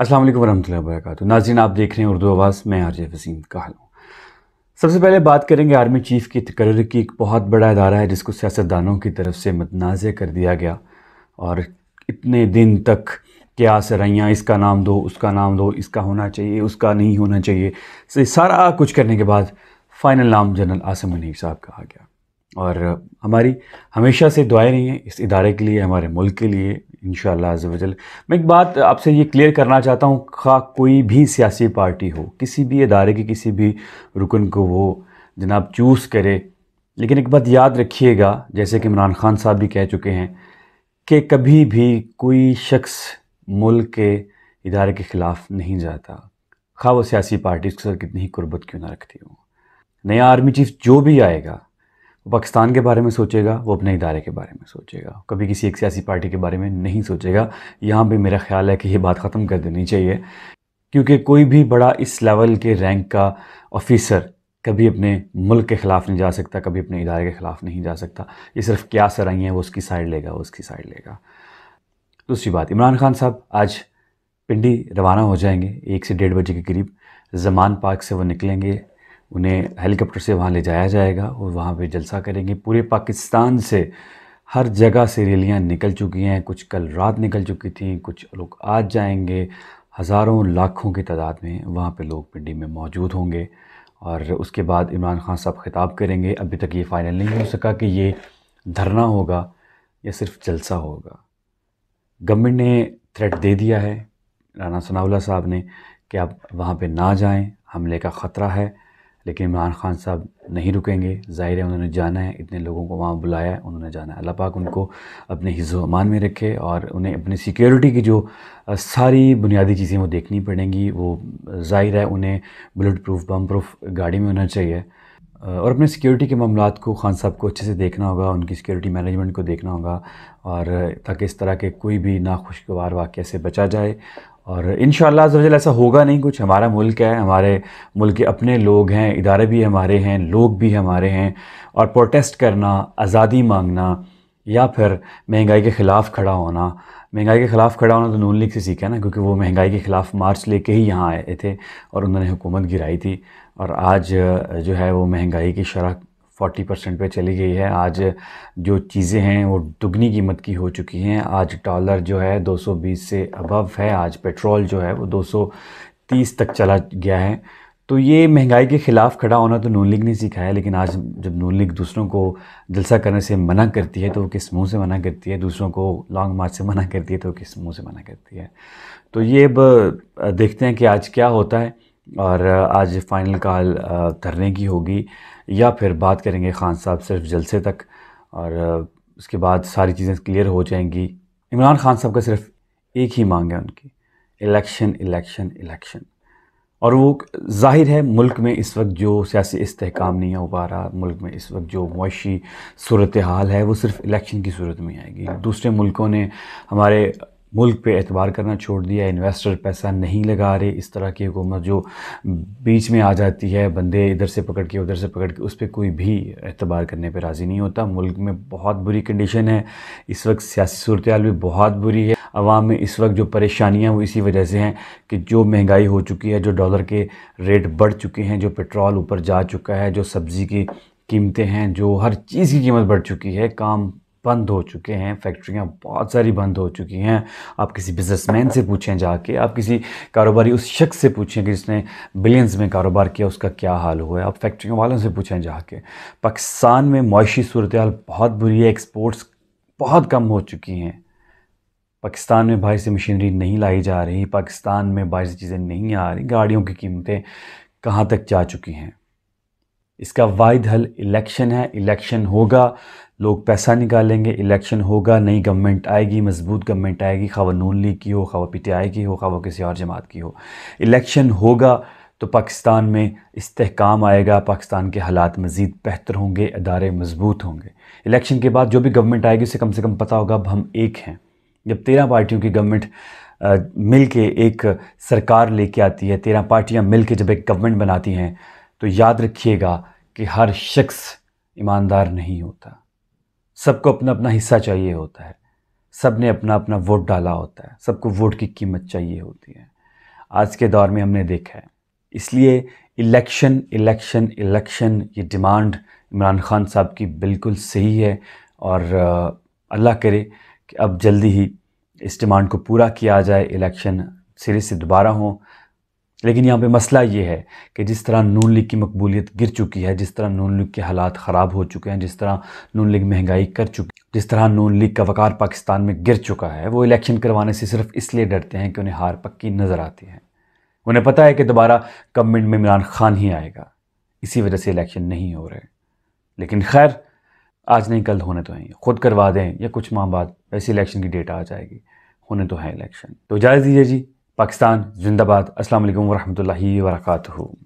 अस्सलाम वरहमल वर्क नाजीन आप देख रहे हैं उर्दू आवाज़ मैं आरजे वसीम कहल हूँ सबसे पहले बात करेंगे आर्मी चीफ़ की तकर्र की एक बहुत बड़ा अदारा है जिसको सियासतदानों की तरफ से मतनाज़ कर दिया गया और इतने दिन तक क्या सराइयाँ इसका नाम दो उसका नाम दो इसका होना चाहिए उसका नहीं होना चाहिए सारा कुछ करने के बाद फ़ाइनल नाम जनरल आसम मनीर साहब का आ गया और हमारी हमेशा से दुआएं रही हैं इस इदारे के लिए हमारे मुल्क के लिए इन शजल मैं एक बात आपसे ये क्लियर करना चाहता हूँ खा कोई भी सियासी पार्टी हो किसी भी इदारे के किसी भी रुकन को वो जनाब चूज़ करे लेकिन एक बात याद रखिएगा जैसे कि इमरान खान साहब भी कह चुके हैं कि कभी भी कोई शख्स मुल्क के इदारे के ख़िलाफ़ नहीं जाता खा वो सियासी पार्टी उसके साथ कितनी ही कुर्बत क्यों ना रखती हो नया आर्मी चीफ जो भी आएगा वो पाकिस्तान के बारे में सोचेगा वो अपने इदारे के बारे में सोचेगा कभी किसी एक सियासी पार्टी के बारे में नहीं सोचेगा यहाँ भी मेरा ख्याल है कि ये बात ख़त्म कर देनी चाहिए क्योंकि कोई भी बड़ा इस लेवल के रैंक का ऑफिसर कभी अपने मुल्क के ख़िलाफ़ नहीं जा सकता कभी अपने इदारे के ख़िलाफ़ नहीं जा सकता ये सिर्फ क्या सराई है वो उसकी साइड लेगा वो उसकी साइड लेगा दूसरी बात इमरान खान साहब आज पिंडी रवाना हो जाएंगे एक से डेढ़ बजे के करीब जमान पार्क से वो निकलेंगे उन्हें हेलीकॉप्टर से वहाँ ले जाया जाएगा और वहाँ पे जलसा करेंगे पूरे पाकिस्तान से हर जगह से रैलियाँ निकल चुकी हैं कुछ कल रात निकल चुकी थी कुछ लोग आज जाएंगे हज़ारों लाखों की तादाद में वहाँ पे लोग पिंडी में मौजूद होंगे और उसके बाद इमरान खान साहब खिताब करेंगे अभी तक ये फ़ाइनल नहीं हो सका कि ये धरना होगा या सिर्फ जलसा होगा गवर्नमेंट ने थ्रेट दे दिया है राना सनाउल्ला साहब ने कि आप वहाँ पे ना जाएं हमले का ख़तरा है लेकिन इमरान ख़ान साहब नहीं रुकेंगे ज़ाहिर है उन्होंने जाना है इतने लोगों को वहाँ बुलाया है उन्होंने जाना है अल्लाह पाक उनको अपने हिजोमान में रखे और उन्हें अपनी सिक्योरिटी की जो सारी बुनियादी चीज़ें वो देखनी पड़ेंगी वो ज़ाहिर है उन्हें बुलेट प्रूफ बम प्रूफ गाड़ी में होना चाहिए और अपने सिक्योरिटी के मामला को खान साहब को अच्छे से देखना होगा उनकी सिक्योरिटी मैनेजमेंट को देखना होगा और ताकि इस तरह के कोई भी नाखुशगवार वाक्य से बचा जाए और इन शजल ऐसा होगा नहीं कुछ हमारा मुल्क है हमारे मुल्क के अपने लोग हैं इदारे भी हमारे हैं लोग भी हमारे हैं और प्रोटेस्ट करना आज़ादी मांगना या फिर महंगाई के ख़िलाफ़ खड़ा होना महंगाई के ख़िलाफ़ खड़ा होना तो नून लीग से सीखा ना क्योंकि वो महंगाई के ख़िलाफ़ मार्च लेके ही यहाँ आए थे और उन्होंने हुकूमत गिराई थी और आज जो है वो महंगाई की शरह 40 परसेंट पर चली गई है आज जो चीज़ें हैं वो दुगनी कीमत की हो चुकी हैं आज डॉलर जो है 220 से अबव है आज पेट्रोल जो है वो 230 तक चला गया है तो ये महंगाई के ख़िलाफ़ खड़ा होना तो नून लीग ने सीखा है लेकिन आज जब नून लीग दूसरों को जलसा करने से मना करती है तो वो किस मुंह से मना करती है दूसरों को लॉन्ग मार्च से मना करती है तो वो किस मुंह से मना करती है तो ये अब देखते हैं कि आज क्या होता है और आज फाइनल कॉल धरने की होगी या फिर बात करेंगे खान साहब सिर्फ जलसे तक और उसके बाद सारी चीज़ें क्लियर हो जाएंगी इमरान खान साहब का सिर्फ एक ही मांग है उनकी इलेक्शन इलेक्शन इलेक्शन और वो जाहिर है मुल्क में इस वक्त जो सियासी इस्तेकाम नहीं हो पा रहा मुल्क में इस वक्त जो मुशी सूरत हाल है वो सिर्फ इलेक्शन की सूरत में आएगी दूसरे मुल्कों ने हमारे मुल्क पे एतबार करना छोड़ दिया इन्वेस्टर पैसा नहीं लगा रहे इस तरह की हुकूमत जो बीच में आ जाती है बंदे इधर से पकड़ के उधर से पकड़ के उस पर कोई भी एतबार करने पर राज़ी नहीं होता मुल्क में बहुत बुरी कंडीशन है इस वक्त सियासी सूरत भी बहुत बुरी है आवाम में इस वक्त जो परेशानियाँ वो इसी वजह से हैं कि जो महंगाई हो चुकी है जो डॉलर के रेट बढ़ चुके हैं जो पेट्रोल ऊपर जा चुका है जो सब्ज़ी की कीमतें हैं जो हर चीज़ की कीमत बढ़ चुकी है काम बंद हो चुके हैं फैक्ट्रियाँ बहुत सारी बंद हो चुकी हैं आप किसी बिजनेसमैन से पूछें जाके आप किसी कारोबारी उस शख्स से पूछें कि जिसने बिलियंस में कारोबार किया उसका क्या हाल हुआ है आप फैक्ट्रियों वालों से पूछें जाके पाकिस्तान में मुशी सूरत हाल बहुत बुरी है एक्सपोर्ट्स बहुत कम हो चुकी हैं पाकिस्तान में बाहर से मशीनरी नहीं लाई जा रही पाकिस्तान में बाहर से चीज़ें नहीं आ रही गाड़ियों की कीमतें कहाँ तक जा चुकी हैं इसका वाद हल इलेक्शन है इलेक्शन होगा लोग पैसा निकालेंगे इलेक्शन होगा नई गवर्नमेंट आएगी मजबूत गवर्नमेंट आएगी खबर नून लीग की हो खबर पी टी आई की हो खबर किसी और जमात की हो इलेक्शन होगा तो पाकिस्तान में इस्तेकाम आएगा पाकिस्तान के हालात मज़ीद बेहतर होंगे अदारे मजबूत होंगे इलेक्शन के बाद जो भी गवर्नमेंट आएगी उसे कम से कम पता होगा अब हम एक हैं जब तेरह पार्टियों की गवर्नमेंट मिल के एक सरकार लेके आती है तेरह पार्टियां मिल के जब एक गवर्नमेंट बनाती हैं तो याद रखिएगा कि हर शख्स ईमानदार नहीं होता सबको अपना अपना हिस्सा चाहिए होता है सब ने अपना अपना वोट डाला होता है सबको वोट की कीमत चाहिए होती है आज के दौर में हमने देखा है इसलिए इलेक्शन इलेक्शन इलेक्शन ये डिमांड इमरान खान साहब की बिल्कुल सही है और अल्लाह करे कि अब जल्दी ही इस डिमांड को पूरा किया जाए इलेक्शन सिरे से दोबारा हो लेकिन यहाँ पे मसला ये है कि जिस तरह नून लीग की मकबूलियत गिर चुकी है जिस तरह नून लीग के हालात ख़राब हो चुके हैं जिस तरह नून लीग महंगाई कर चुकी जिस तरह नून लीग का वकार पाकिस्तान में गिर चुका है वो इलेक्शन करवाने से सिर्फ इसलिए डरते हैं कि उन्हें हार पक्की नज़र आती है उन्हें पता है कि दोबारा गवर्नमेंट में इमरान खान ही आएगा इसी वजह से इलेक्शन नहीं हो रहे लेकिन खैर आज नहीं कल होने तो हैं खुद करवा दें या कुछ माह बाद ऐसी इलेक्शन की डेट आ जाएगी होने तो हैं इलेक्शन तो इजाज़त दीजिए जी पाकिस्तान जिंदाबाद असल वरहमल वर्का